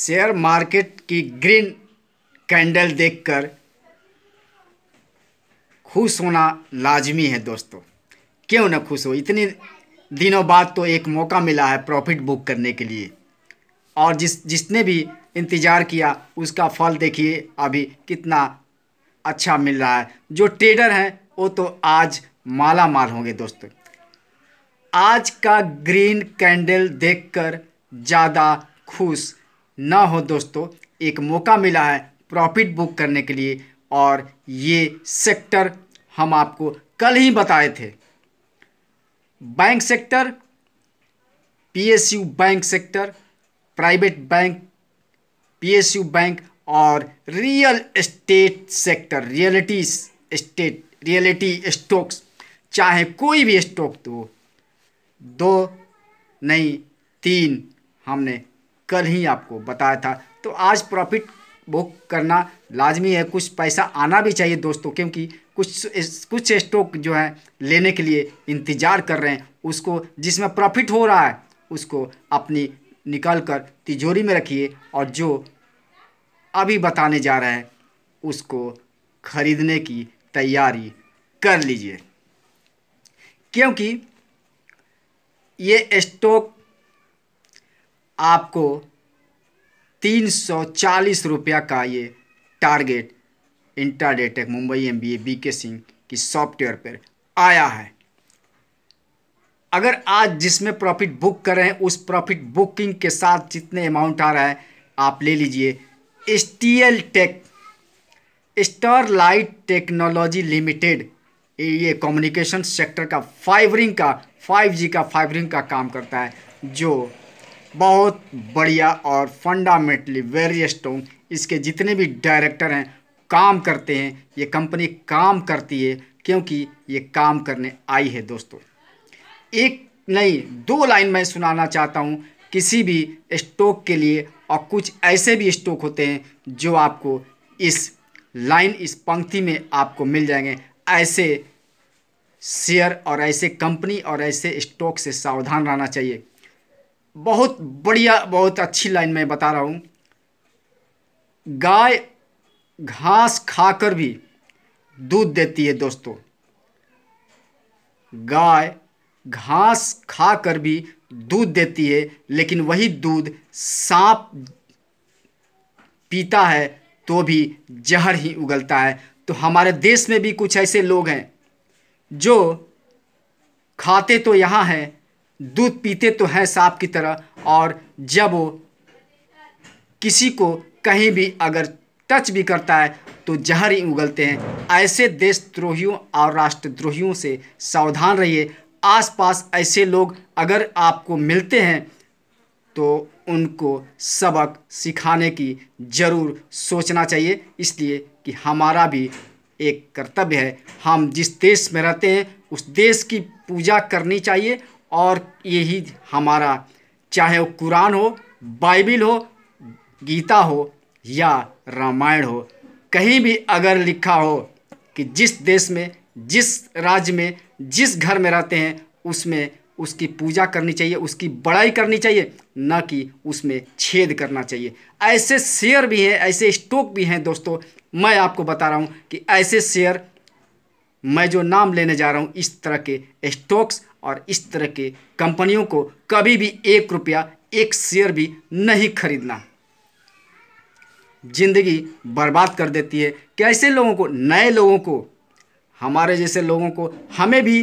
share market की green candle देखकर खुश होना लाजमी है दोस्तों क्यों ना खुश हो इतने दिनों बाद तो एक मौका मिला है प्रॉफिट बुक करने के लिए और जिस जिसने भी इंतज़ार किया उसका फल देखिए अभी कितना अच्छा मिल रहा है जो ट्रेडर हैं वो तो आज माला माल होंगे दोस्तों आज का ग्रीन कैंडल देखकर ज़्यादा खुश ना हो दोस्तों एक मौका मिला है प्रॉफिट बुक करने के लिए और ये सेक्टर हम आपको कल ही बताए थे bank sector PSU bank sector private bank PSU bank और real estate sector reality estate reality stocks चाहे कोई भी स्टॉक तो दो नहीं तीन हमने कल ही आपको बताया था तो आज प्रॉफिट बुक करना लाजमी है कुछ पैसा आना भी चाहिए दोस्तों क्योंकि कुछ कुछ स्टॉक जो है लेने के लिए इंतज़ार कर रहे हैं उसको जिसमें प्रॉफिट हो रहा है उसको अपनी निकाल कर तिजोरी में रखिए और जो अभी बताने जा रहे हैं उसको खरीदने की तैयारी कर लीजिए क्योंकि ये स्टॉक आपको तीन सौ चालीस रुपया का ये target intraday Mumbai M B A B K Singh की सॉफ्टवेयर पर आया है अगर आज जिसमें प्रॉफिट बुक कर रहे हैं उस प्रॉफिट बुकिंग के साथ जितने अमाउंट आ रहा है आप ले लीजिए STL tech Sterlite technology limited ये कम्युनिकेशन सेक्टर का फाइबरिंग का 5G का फाइबरिंग का काम करता है जो बहुत बढ़िया और फंडामेंटली वेरी स्ट्रॉन्ग इसके जितने भी डायरेक्टर हैं काम करते हैं ये कंपनी काम करती है क्योंकि ये काम करने आई है दोस्तों एक नहीं दो लाइन मैं सुनाना चाहता हूँ किसी भी स्टॉक के लिए और कुछ ऐसे भी स्टॉक होते हैं जो आपको इस लाइन इस पंक्ति में आपको मिल जाएंगे ऐसे शेयर और ऐसे कंपनी और ऐसे स्टॉक से सावधान रहना चाहिए बहुत बढ़िया बहुत अच्छी लाइन मैं बता रहा हूँ गाय घास खाकर भी दूध देती है दोस्तों गाय घास खाकर भी दूध देती है लेकिन वही दूध सांप पीता है तो भी जहर ही उगलता है तो हमारे देश में भी कुछ ऐसे लोग हैं जो खाते तो यहाँ हैं दूध पीते तो हैं सांप की तरह और जब वो किसी को कहीं भी अगर टच भी करता है तो जहर ही उगलते हैं ऐसे देशद्रोहियों और राष्ट्रद्रोहियों से सावधान रहिए आसपास ऐसे लोग अगर आपको मिलते हैं तो उनको सबक सिखाने की ज़रूर सोचना चाहिए इसलिए कि हमारा भी एक कर्तव्य है हम जिस देश में रहते हैं उस देश की पूजा करनी चाहिए और यही हमारा चाहे वो कुरान हो बाइबिल हो गीता हो या रामायण हो कहीं भी अगर लिखा हो कि जिस देश में जिस राज्य में जिस घर में रहते हैं उसमें उसकी पूजा करनी चाहिए उसकी बड़ाई करनी चाहिए न कि उसमें छेद करना चाहिए ऐसे शेयर भी हैं ऐसे स्टॉक भी हैं दोस्तों मैं आपको बता रहा हूँ कि ऐसे शेयर मैं जो नाम लेने जा रहा हूँ इस तरह के स्टॉक्स और इस तरह के कंपनियों को कभी भी एक रुपया एक शेयर भी नहीं खरीदना जिंदगी बर्बाद कर देती है कैसे लोगों को नए लोगों को हमारे जैसे लोगों को हमें भी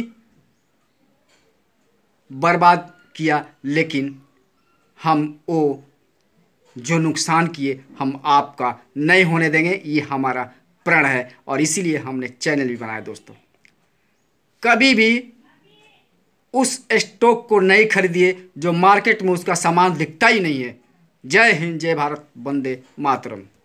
बर्बाद किया लेकिन हम वो जो नुकसान किए हम आपका नहीं होने देंगे ये हमारा प्रण है और इसीलिए हमने चैनल भी बनाया दोस्तों कभी भी उस स्टॉक को नहीं खरीदिए जो मार्केट में उसका सामान दिखता ही नहीं है जय हिंद जय भारत बंदे मातरम